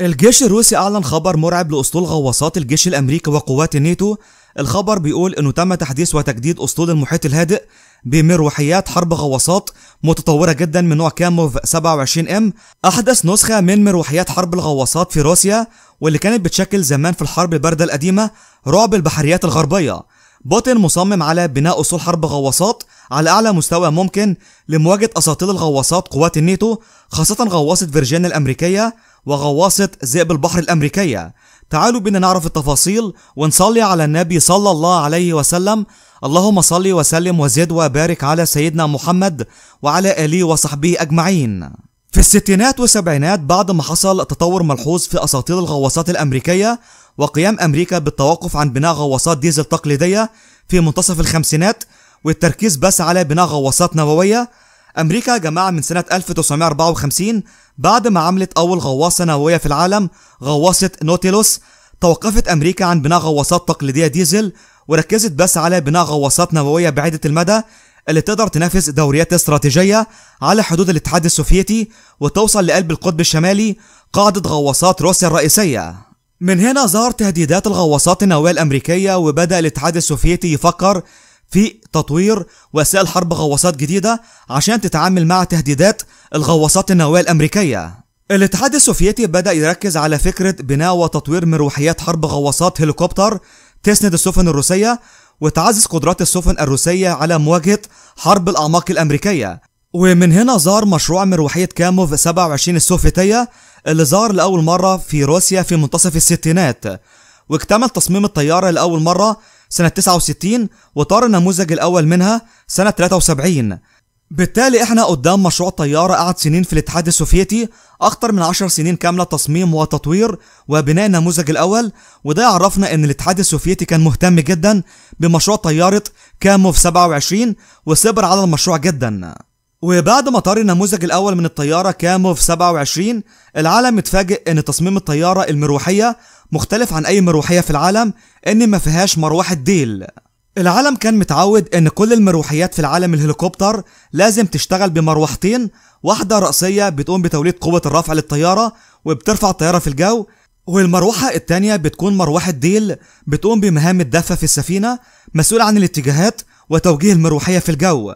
الجيش الروسي أعلن خبر مرعب لأسطول غواصات الجيش الأمريكي وقوات الناتو الخبر بيقول أنه تم تحديث وتجديد أسطول المحيط الهادئ بمروحيات حرب غواصات متطورة جدا من نوع كاموف 27 ام أحدث نسخة من مروحيات حرب الغواصات في روسيا واللي كانت بتشكل زمان في الحرب الباردة القديمة رعب البحريات الغربية بوتين مصمم على بناء أسطول حرب غواصات على أعلى مستوى ممكن لمواجهة أساطيل الغواصات قوات الناتو خاصة غواصة فيرجينيا الأمريكية وغواصة ذئب البحر الأمريكية تعالوا بنا نعرف التفاصيل ونصلي على النبي صلى الله عليه وسلم اللهم صل وسلم وزد وبارك على سيدنا محمد وعلى آله وصحبه أجمعين في الستينات والسبعينات بعد ما حصل تطور ملحوظ في أساطيل الغواصات الأمريكية وقيام أمريكا بالتوقف عن بناء غواصات ديزل تقليدية في منتصف الخمسينات والتركيز بس على بناء غواصات نووية أمريكا جماعة من سنة 1954 بعد ما عملت أول غواصة نووية في العالم غواصة نوتيلوس توقفت أمريكا عن بناء غواصات تقليدية ديزل وركزت بس على بناء غواصات نووية بعيدة المدى اللي تقدر تنافس دوريات استراتيجية على حدود الاتحاد السوفيتي وتوصل لقلب القطب الشمالي قاعدة غواصات روسيا الرئيسية من هنا ظهر تهديدات الغواصات النووية الأمريكية وبدأ الاتحاد السوفيتي يفكر في تطوير وسائل حرب غواصات جديدة عشان تتعامل مع تهديدات الغواصات النووية الأمريكية الاتحاد السوفيتي بدأ يركز على فكرة بناء وتطوير مروحيات حرب غواصات هليكوبتر تسند السفن الروسية وتعزز قدرات السفن الروسية على مواجهة حرب الأعماق الأمريكية ومن هنا ظهر مشروع مروحية كاموف 27 السوفيتية اللي ظهر لأول مرة في روسيا في منتصف الستينات واكتمل تصميم الطيارة لأول مرة سنة 69 وطار النموذج الأول منها سنة 73 بالتالي احنا قدام مشروع طيارة قعد سنين في الاتحاد السوفيتي أكتر من 10 سنين كاملة تصميم وتطوير وبناء النموذج الأول وده يعرفنا إن الاتحاد السوفيتي كان مهتم جدا بمشروع طيارة كاموف 27 وصبر على المشروع جدا وبعد ما طار النموذج الأول من الطيارة كاموف 27 العالم اتفاجئ إن تصميم الطيارة المروحية مختلف عن أي مروحية في العالم إن ما فيهاش مروحة ديل العالم كان متعود إن كل المروحيات في العالم الهليكوبتر لازم تشتغل بمروحتين واحدة رأسية بتقوم بتوليد قوة الرفع للطيارة وبترفع الطيارة في الجو والمروحة التانية بتكون مروحة ديل بتقوم بمهام الدفة في السفينة مسؤول عن الاتجاهات وتوجيه المروحية في الجو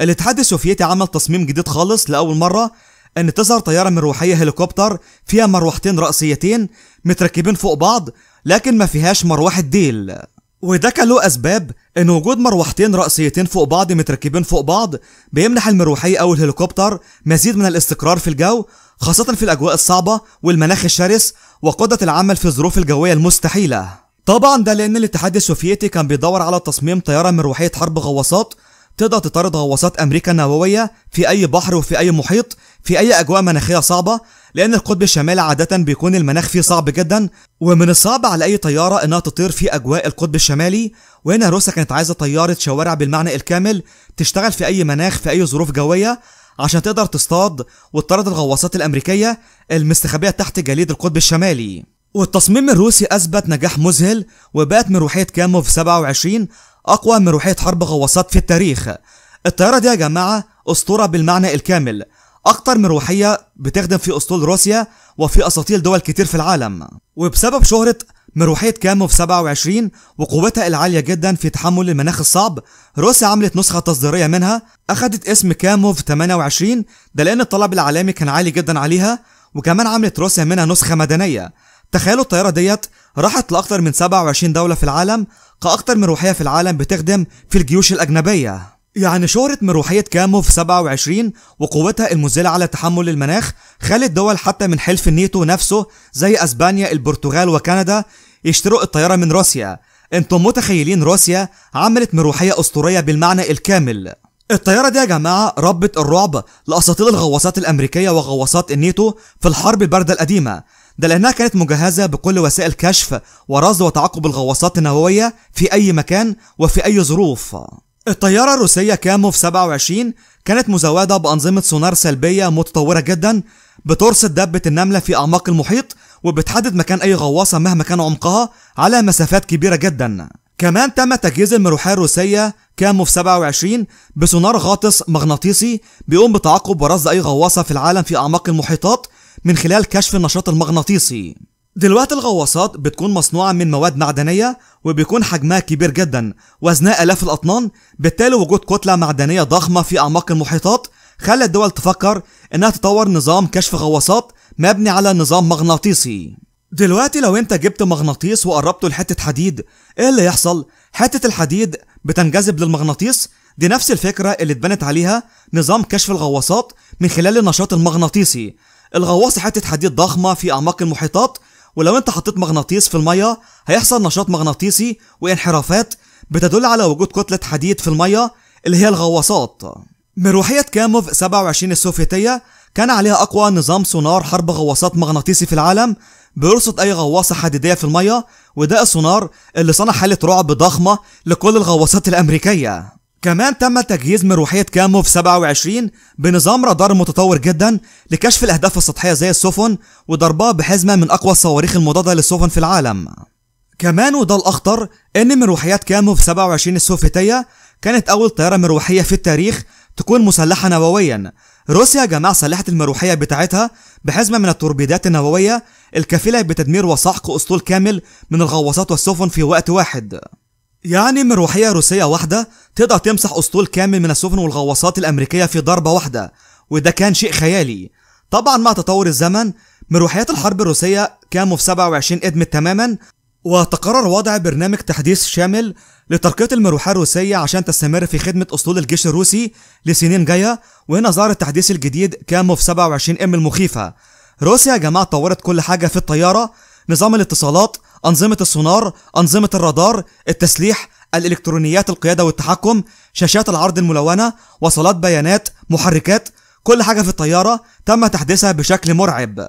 الاتحاد السوفيتي عمل تصميم جديد خالص لأول مرة أن تظهر طيارة مروحية هليكوبتر فيها مروحتين رئيسيتين متركبين فوق بعض لكن ما فيهاش مروحة ديل وده كان له أسباب إن وجود مروحتين رئيسيتين فوق بعض متركبين فوق بعض بيمنح المروحية أو الهليكوبتر مزيد من الاستقرار في الجو خاصة في الأجواء الصعبة والمناخ الشرس وقدرة العمل في الظروف الجوية المستحيلة طبعا ده لأن الاتحاد السوفيتي كان بيدور على تصميم طيارة مروحية حرب غواصات تقدر تطارد غواصات امريكا النوويه في اي بحر وفي اي محيط في اي اجواء مناخيه صعبه لان القطب الشمالي عاده بيكون المناخ فيه صعب جدا ومن الصعب على اي طياره انها تطير في اجواء القطب الشمالي وهنا روسيا كانت عايزه طياره شوارع بالمعنى الكامل تشتغل في اي مناخ في اي ظروف جويه عشان تقدر تصطاد وتطرد الغواصات الامريكيه المستخبيه تحت جليد القطب الشمالي والتصميم الروسي اثبت نجاح مذهل وبقت مروحيه كاموف 27 أقوى من روحية حرب غواصات في التاريخ الطيارة دي يا جماعة أسطورة بالمعنى الكامل أكتر من روحية بتخدم في أسطول روسيا وفي أساطيل دول كتير في العالم وبسبب شهرة مروحية كاموف 27 وقوتها العالية جدا في تحمل المناخ الصعب روسيا عملت نسخة تصديرية منها أخدت اسم كاموف 28 ده لأن الطلب العالمي كان عالي جدا عليها وكمان عملت روسيا منها نسخة مدنية تخيلوا الطيارة ديت راحت لأكثر من 27 دولة في العالم كأكثر من روحية في العالم بتخدم في الجيوش الأجنبية يعني شهرة مروحية كامو في 27 وقوتها المزيلة على تحمل المناخ خلت دول حتى من حلف النيتو نفسه زي اسبانيا البرتغال وكندا يشتروا الطيارة من روسيا انتم متخيلين روسيا عملت مروحية اسطورية بالمعنى الكامل الطيارة دي يا جماعة ربت الرعب لأساطيل الغواصات الأمريكية وغواصات النيتو في الحرب الباردة القديمة ده لأنها كانت مجهزة بكل وسائل كشف ورصد وتعقب الغواصات النووية في أي مكان وفي أي ظروف الطيارة الروسية كاموف 27 كانت مزودة بأنظمة سونار سلبية متطورة جدا بترصد دبة النملة في أعماق المحيط وبتحدد مكان أي غواصة مهما كان عمقها على مسافات كبيرة جدا كمان تم تجهيز المروحية الروسية كاموف 27 بسونار غاطس مغناطيسي بيقوم بتعقب ورصد أي غواصة في العالم في أعماق المحيطات من خلال كشف النشاط المغناطيسي دلوقتي الغواصات بتكون مصنوعة من مواد معدنية وبيكون حجمها كبير جدا وزنها آلاف الأطنان بالتالي وجود كتلة معدنية ضخمة في أعماق المحيطات خلى الدول تفكر إنها تطور نظام كشف غواصات مبني على نظام مغناطيسي دلوقتي لو انت جبت مغناطيس وقربته لحتة حديد ايه اللي يحصل؟ حتة الحديد بتنجذب للمغناطيس دي نفس الفكرة اللي اتبنت عليها نظام كشف الغواصات من خلال النشاط المغناطيسي الغواصه حته حديد ضخمه في اعماق المحيطات ولو انت حطيت مغناطيس في الميه هيحصل نشاط مغناطيسي وانحرافات بتدل على وجود كتله حديد في الميه اللي هي الغواصات مروحيه كاموف 27 السوفيتيه كان عليها اقوى نظام سونار حرب غواصات مغناطيسي في العالم بيرصد اي غواصه حديديه في الميه وده السونار اللي صنع حاله رعب ضخمه لكل الغواصات الامريكيه كمان تم تجهيز مروحية كامو في 27 بنظام رادار متطور جدا لكشف الأهداف السطحية زي السفن وضربها بحزمة من أقوى الصواريخ المضادة للسفن في العالم كمان وده الأخطر إن مروحيات كامو في 27 السوفيتية كانت أول طيارة مروحية في التاريخ تكون مسلحة نوويا روسيا جمع سلاحة المروحية بتاعتها بحزمة من التوربيدات النووية الكفيلة بتدمير وسحق أسطول كامل من الغواصات والسفن في وقت واحد يعني مروحية روسية واحدة تقدر تمسح اسطول كامل من السفن والغواصات الامريكية في ضربة واحدة وده كان شيء خيالي طبعا مع تطور الزمن مروحيات الحرب الروسية كانوا في 27 ادمت تماما وتقرر وضع برنامج تحديث شامل لترقية المروحة الروسية عشان تستمر في خدمة أسطول الجيش الروسي لسنين جاية وهنا ظهر التحديث الجديد كامو في 27 ام المخيفة روسيا يا جماعة طورت كل حاجة في الطيارة نظام الاتصالات أنظمة السونار أنظمة الرادار التسليح الإلكترونيات القيادة والتحكم شاشات العرض الملونة وصلات بيانات محركات كل حاجة في الطيارة تم تحديثها بشكل مرعب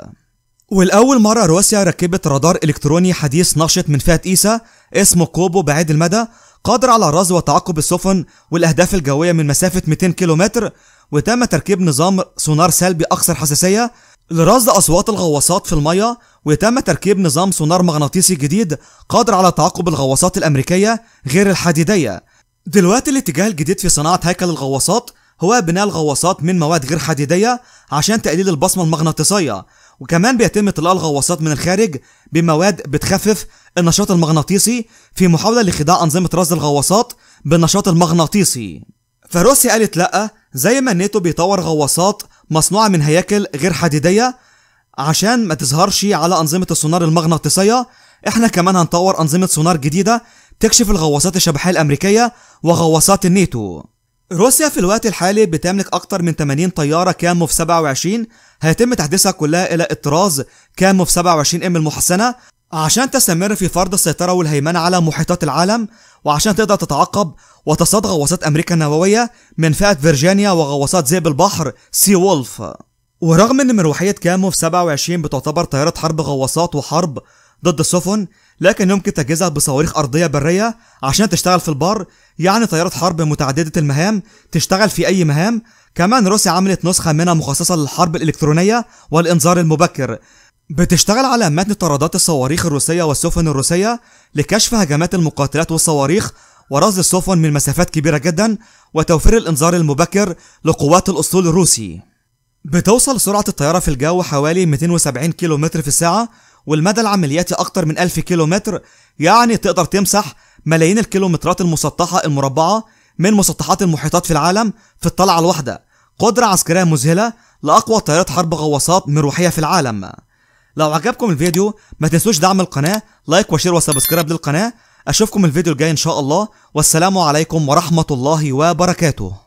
والأول مرة روسيا ركبت رادار إلكتروني حديث نشط من فئة إيسا اسمه كوبو بعيد المدى قادر على الرصد وتعقب السفن والأهداف الجوية من مسافة 200 كيلومتر وتم تركيب نظام سونار سلبي أكثر حساسية لرصد أصوات الغواصات في المية ويتم تركيب نظام سونار مغناطيسي جديد قادر على تعقب الغواصات الأمريكية غير الحديدية دلوقتي الاتجاه الجديد في صناعة هيكل الغواصات هو بناء الغواصات من مواد غير حديدية عشان تقليل البصمة المغناطيسية وكمان بيتم طلاء الغواصات من الخارج بمواد بتخفف النشاط المغناطيسي في محاولة لخداع أنظمة رصد الغواصات بالنشاط المغناطيسي فروسيا قالت لأ زي ما الناتو بيطور غواصات مصنوعة من هياكل غير حديدية عشان ما تظهرش على أنظمة السونار المغناطيسية احنا كمان هنطور أنظمة سونار جديدة تكشف الغواصات الشبحية الأمريكية وغواصات النيتو روسيا في الوقت الحالي بتملك أكتر من 80 طيارة كاموف 27 هيتم تحديثها كلها إلى الطراز كاموف 27 ام المحسنة عشان تستمر في فرض السيطرة والهيمنة على محيطات العالم وعشان تقدر تتعقب وتصاد غواصات أمريكا النووية من فئة فيرجينيا وغواصات ذئب البحر سي وولف ورغم ان مروحية كامو في 27 بتعتبر طيارة حرب غواصات وحرب ضد السفن لكن يمكن تجهيزها بصواريخ أرضية برية عشان تشتغل في البر يعني طيارة حرب متعددة المهام تشتغل في أي مهام كمان روسيا عملت نسخة منها مخصصة للحرب الإلكترونية والإنذار المبكر بتشتغل على متن طرادات الصواريخ الروسية والسفن الروسية لكشف هجمات المقاتلات والصواريخ ورصد السفن من مسافات كبيرة جدا وتوفير الإنذار المبكر لقوات الأسطول الروسي بتوصل سرعة الطيارة في الجو حوالي 270 كيلومتر في الساعة والمدى العملياتي أكتر من 1000 كيلومتر يعني تقدر تمسح ملايين الكيلومترات المسطحة المربعة من مسطحات المحيطات في العالم في الطلعة الواحدة قدرة عسكرية مذهلة لأقوى طيارات حرب غواصات مروحية في العالم لو عجبكم الفيديو ما تنسوش دعم القناة لايك وشير وسبسكرايب للقناة اشوفكم الفيديو الجاي ان شاء الله والسلام عليكم ورحمة الله وبركاته